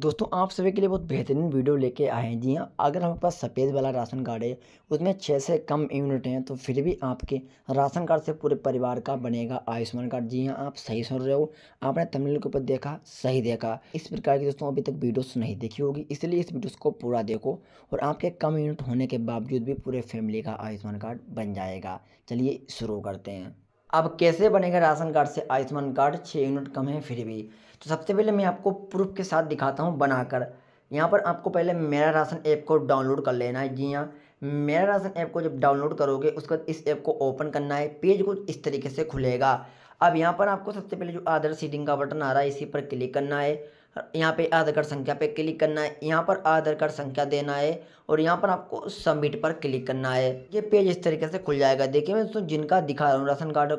दोस्तों आप सभी के लिए बहुत बेहतरीन वीडियो लेके आए हैं जी हाँ अगर हमारे पास सफ़ेद वाला राशन कार्ड है उसमें छः से कम यूनिट हैं तो फिर भी आपके राशन कार्ड से पूरे परिवार का बनेगा आयुष्मान कार्ड जी हाँ आप सही सुन रहे हो आपने तमिल के ऊपर देखा सही देखा इस प्रकार की दोस्तों अभी तक वीडियोस नहीं देखी होगी इसलिए इस वीडियोस को पूरा देखो और आपके कम यूनिट होने के बावजूद भी पूरे फैमिली का आयुष्मान कार्ड बन जाएगा चलिए शुरू करते हैं अब कैसे बनेगा राशन कार्ड से आयुष्मान कार्ड छः यूनिट कम है फिर भी तो सबसे पहले मैं आपको प्रूफ के साथ दिखाता हूँ बनाकर यहाँ पर आपको पहले मेरा राशन ऐप को डाउनलोड कर लेना है जी हाँ मेरा राशन ऐप को जब डाउनलोड करोगे उसके बाद इस ऐप को ओपन करना है पेज कुछ इस तरीके से खुलेगा अब यहाँ पर आपको सबसे पहले जो आधार सीडिंग का बटन आ रहा है इसी पर क्लिक करना है यहाँ पे आधार कार्ड संख्या पे क्लिक करना है यहाँ पर आधार कार्ड संख्या देना है और यहाँ पर आपको सबमिट पर क्लिक करना है ये पेज इस तरीके से खुल जाएगा देखिए मैं दोस्तों जिनका दिखा रहा हूँ राशन कार्ड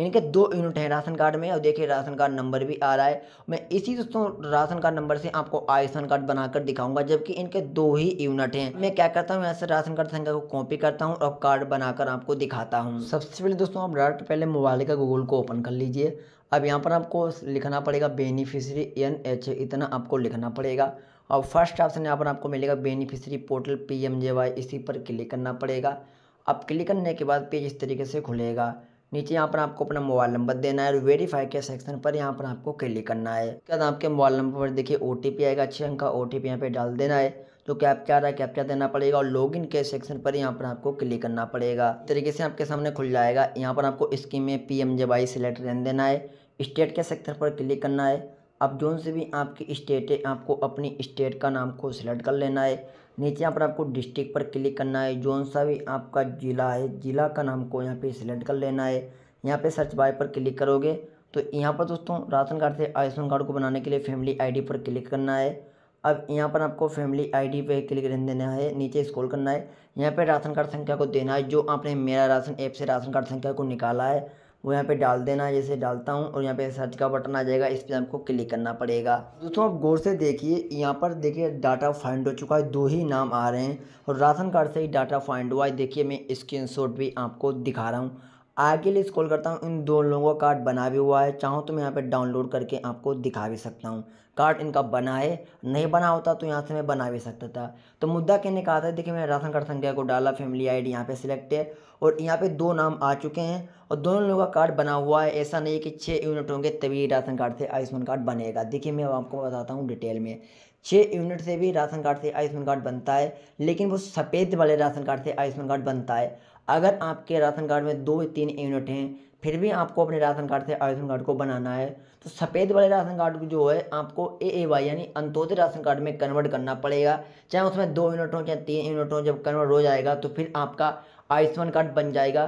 इनके दो यूनिट हैं राशन कार्ड में और देखिए राशन कार्ड नंबर भी आ रहा है मैं इसी दोस्तों राशन कार्ड नंबर से आपको आयुष्मान कार्ड बनाकर दिखाऊंगा जबकि इनके दो ही यूनिट हैं मैं क्या करता हूँ यहाँ से राशन कार्ड संख्या को कॉपी करता हूँ और कार्ड बनाकर आपको दिखाता हूँ सबसे पहले दोस्तों आप डायरेक्ट पहले मोबाइल का गूगल को ओपन कर लीजिए अब यहाँ पर आपको लिखना पड़ेगा बेनिफिशरी एन एच इतना आपको लिखना पड़ेगा और फर्स्ट ऑप्शन यहाँ पर आपको मिलेगा बेनिफिशरी पोर्टल पी इसी पर क्लिक करना पड़ेगा अब क्लिक करने के बाद पेज इस तरीके से खुलेगा नीचे यहाँ पर आपको अपना मोबाइल नंबर देना है और वेरीफाई के सेक्शन पर यहाँ पर आपको क्लिक करना है उसके बाद आपके मोबाइल नंबर पर देखिए ओ आएगा अच्छे अंक का ओ टी यहाँ पर डाल देना है जो तो कैप्चा रहा है कैप्चा देना पड़ेगा और लॉगिन के सेक्शन पर यहाँ पर आपको क्लिक करना पड़ेगा तरीके से आपके सामने खुल जाएगा यहाँ पर आपको स्कीम में पी एम सेलेक्ट रहने देना है स्टेट के सेक्शन पर क्लिक करना है अब जो से भी आपकी स्टेट है आपको अपनी स्टेट का नाम को सिलेक्ट कर लेना है नीचे यहाँ पर आपको डिस्ट्रिक्ट पर क्लिक करना है जोन सा भी आपका ज़िला है ज़िला का नाम को यहाँ पे सिलेक्ट कर लेना है यहाँ पे सर्च बाय पर क्लिक करोगे तो यहाँ पर दोस्तों राशन कार्ड से आयुष्मान कार्ड को बनाने के लिए फैमिली आईडी पर क्लिक करना है अब यहाँ पर आपको फैमिली आईडी पे क्लिक देना है नीचे स्कोल करना है यहाँ पर राशन कार्ड संख्या को देना है जो आपने मेरा राशन ऐप से राशन कार्ड संख्या को निकाला है वो यहाँ पे डाल देना जैसे डालता हूँ और यहाँ पे सर्च का बटन आ जाएगा इस पर आपको क्लिक करना पड़ेगा दोस्तों आप गौर से देखिए यहाँ पर देखिए डाटा फाइंड हो चुका है दो ही नाम आ रहे हैं और राशन कार्ड से ही डाटा फाइंड हुआ है देखिए मैं स्क्रीन भी आपको दिखा रहा हूँ के लिए स्कॉल करता हूँ इन दोनों लोगों का कार्ड बना भी हुआ है चाहो तो मैं यहाँ पे डाउनलोड करके आपको दिखा भी सकता हूँ कार्ड इनका बना है नहीं बना होता तो यहाँ से मैं बना भी सकता था तो मुद्दा कहने का आता है देखिए मैंने राशन कार्ड संख्या को डाला फैमिली आईडी यहाँ पर सिलेक्ट है और यहाँ पर दो नाम आ चुके हैं और दोनों लोगों का कार्ड बना हुआ है ऐसा नहीं कि छः यूनिट होंगे तभी राशन कार्ड से आयुष्मान कार्ड बनेगा देखिए मैं आपको बताता हूँ डिटेल में छः यूनिट से भी राशन कार्ड से आयुष्मान कार्ड बनता है लेकिन वो सफ़ेद वाले राशन कार्ड से आयुष्मान कार्ड बनता है अगर आपके राशन कार्ड में दो तीन यूनिट हैं फिर भी आपको अपने राशन कार्ड से आयुष्मान कार्ड को बनाना है तो सफ़ेद वाले राशन कार्ड को जो है आपको ए ए वाई यानी अंतोदय राशन कार्ड में कन्वर्ट करना पड़ेगा चाहे उसमें दो यूनिट हो चाहे तीन यूनिट हो जब कन्वर्ट हो जाएगा तो फिर आपका आयुष्मान कार्ड बन जाएगा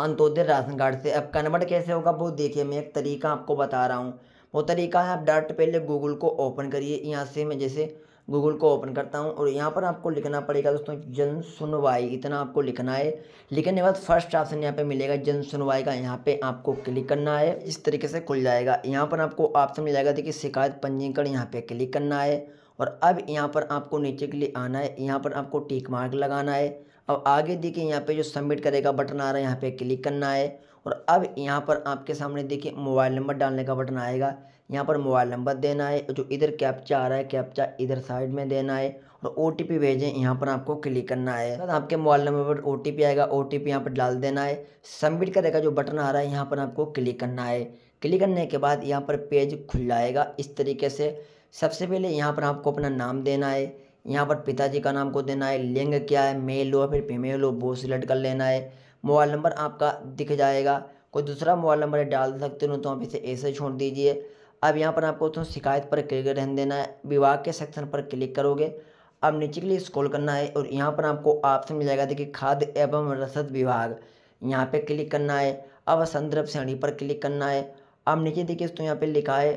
अंतोदय राशन कार्ड से अब कन्वर्ट कैसे होगा वो देखिए मैं एक तरीका आपको बता रहा हूँ वो तरीका है आप डायरेक्ट पहले गूगल को ओपन करिए यहाँ से मैं जैसे गूगल को ओपन करता हूँ और यहाँ पर आपको लिखना पड़ेगा दोस्तों जन सुनवाई इतना आपको लिखना है लिखने के बाद फर्स्ट ऑप्शन यहाँ पे मिलेगा जन सुनवाई का यहाँ पे आपको क्लिक करना है इस तरीके से खुल जाएगा यहाँ पर आपको ऑप्शन मिल जाएगा देखिए शिकायत पंजीकरण यहाँ पे क्लिक करना है और अब यहाँ पर आपको नीचे के लिए आना है यहाँ पर आपको टिक मार्क लगाना है अब आगे देखिए यहाँ पे जो सबमिट करेगा बटन आ रहा है यहाँ पे क्लिक करना है और अब यहाँ पर आपके सामने देखिए मोबाइल नंबर डालने का बटन आएगा यहाँ पर मोबाइल नंबर देना है जो इधर कैप्चा आ रहा है कैप्चा इधर साइड में देना है और ओ टी पी भेजें यहाँ पर आपको क्लिक करना है तो आपके मोबाइल नंबर पर ओ टी पी आएगा ओ टी पी यहाँ पर डाल देना है सबमिट करने का जो बटन आ रहा है यहाँ पर आपको क्लिक करना है क्लिक करने के बाद यहाँ पर पेज खुल जाएगा इस तरीके से सबसे पहले यहाँ पर आपको अपना नाम देना है यहाँ पर पिताजी का नाम को देना है लिंग क्या है मेल हो फिर फीमेल हो वो सिलेक्ट कर लेना है मोबाइल नंबर आपका दिख जाएगा कोई दूसरा मोबाइल नंबर डाल सकते हो तो आप इसे ऐसे छोड़ दीजिए अब यहाँ पर आपको दोस्तों शिकायत पर क्लिक रहने देना है विभाग के सेक्शन पर क्लिक करोगे अब नीचे के लिए स्क्रॉल करना है और यहाँ पर आपको ऑप्शन मिल जाएगा देखिए खाद्य एवं रसद विभाग यहाँ पे क्लिक करना है अब संदर्भ श्रेणी पर क्लिक करना है अब नीचे देखिए दोस्तों यहाँ पे लिखा है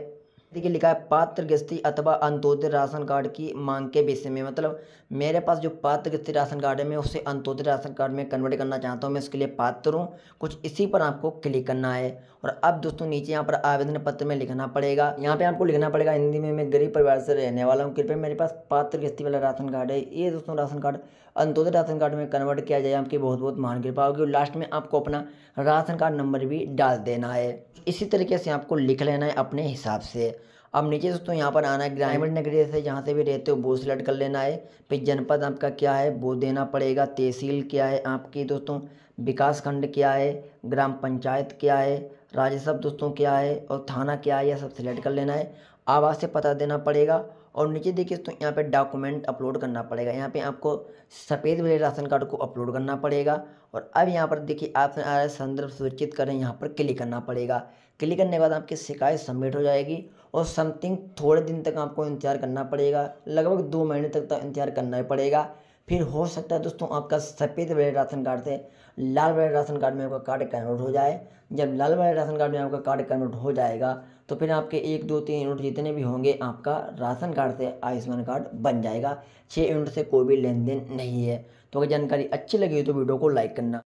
देखिए लिखा है पात्र गृहस्थी अथवा अंतोदय राशन कार्ड की मांग के विषय में मतलब मेरे पास जो पात्र गृहस्थी राशन कार्ड है मैं उसे अंतोदय राशन कार्ड में कन्वर्ट करना चाहता हूँ मैं इसके लिए पात्र हूँ कुछ इसी पर आपको क्लिक करना है और अब दोस्तों नीचे यहाँ पर आवेदन पत्र में लिखना पड़ेगा यहाँ पर आपको लिखना पड़ेगा हिंदी में मैं गरीब परिवार से रहने वाला हूँ कृपया मेरे पास पात्र गृहस्थी वाला राशन कार्ड है ये दोस्तों ration card Antyodaya ration card में कन्वर्ट किया जाए आपकी बहुत बहुत महान कृपा होगी और लास्ट में आपको अपना राशन कार्ड नंबर भी डाल देना है इसी तरीके से आपको लिख लेना है अपने हिसाब से अब नीचे दोस्तों यहाँ पर आना है ग्रामीण हम्म। नगरी से जहाँ से भी रहते हो वो सिलेक्ट कर लेना है फिर जनपद आपका क्या है वो देना पड़ेगा तहसील क्या है आपकी दोस्तों विकास खंड क्या है ग्राम पंचायत क्या है राज्यसभा दोस्तों क्या है और थाना क्या है यह सब सिलेक्ट कर लेना है आवास से पता देना पड़ेगा और नीचे देखिए तो यहाँ पे डॉक्यूमेंट अपलोड करना पड़ेगा यहाँ पे आपको सफ़ेद वाले राशन कार्ड को अपलोड करना पड़ेगा और अब यहाँ पर देखिए आपसे आ रहा है संदर्भ सूचित करें यहाँ पर क्लिक करना पड़ेगा क्लिक करने के बाद आपकी शिकायत सबमिट हो जाएगी और समथिंग थोड़े दिन तक आपको इंतज़ार करना पड़ेगा लगभग दो महीने तक तो इंतज़ार करना ही पड़ेगा फिर हो सकता है दोस्तों आपका सफ़ेद वाले राशन कार्ड से लाल वाले राशन कार्ड में आपका कार्ड कन्वर्ट हो जाए जब लाल वाले राशन कार्ड में आपका कार्ड कन्वर्ट हो जाएगा तो फिर आपके एक दो तीन यूनिट जितने भी होंगे आपका राशन कार्ड से आयुष्मान कार्ड बन जाएगा छः यूनिट से कोई भी लेन देन नहीं है तो अगर जानकारी अच्छी लगी हो तो वीडियो को लाइक करना